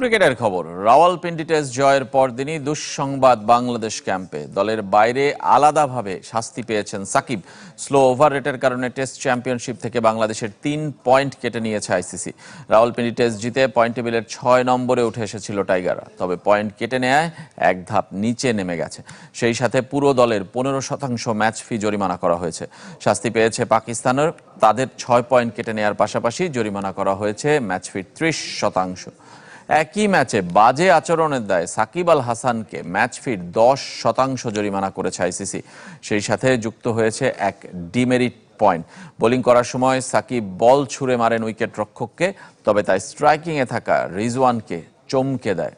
ক্রিকেটের খবর পিন্ডি টেস্ট জয়ের পর দিনই দুঃসংবাদ বাংলাদেশ ক্যাম্পে দলের বাইরে আলাদাভাবে শাস্তি পেয়েছেন সাকিব স্লো ওভার রেটের কারণে টেস্ট চ্যাম্পিয়নশিপ থেকে বাংলাদেশের তিন পয়েন্ট কেটে নিয়েছে আইসিসি পিন্ডি টেস্ট জিতে পয়েন্ট টেবিলের ছয় নম্বরে উঠে এসেছিল টাইগার তবে পয়েন্ট কেটে নেয় এক ধাপ নিচে নেমে গেছে সেই সাথে পুরো দলের পনেরো শতাংশ ম্যাচ ফি জরিমানা করা হয়েছে শাস্তি পেয়েছে পাকিস্তানের তাদের ছয় পয়েন্ট কেটে নেওয়ার পাশাপাশি জরিমানা করা হয়েছে ম্যাচ ফি ত্রিশ শতাংশ একই ম্যাচে বাজে আচরণের দায় সাকিব আল হাসানকে ম্যাচ ফির দশ শতাংশ জরিমানা করেছে আইসিসি সেই সাথে যুক্ত হয়েছে এক ডিমেরিট পয়েন্ট বোলিং করার সময় সাকিব বল ছুঁড়ে মারেন উইকেট রক্ষককে তবে তাই স্ট্রাইকিংয়ে থাকা রিজওয়ানকে চমকে দেয়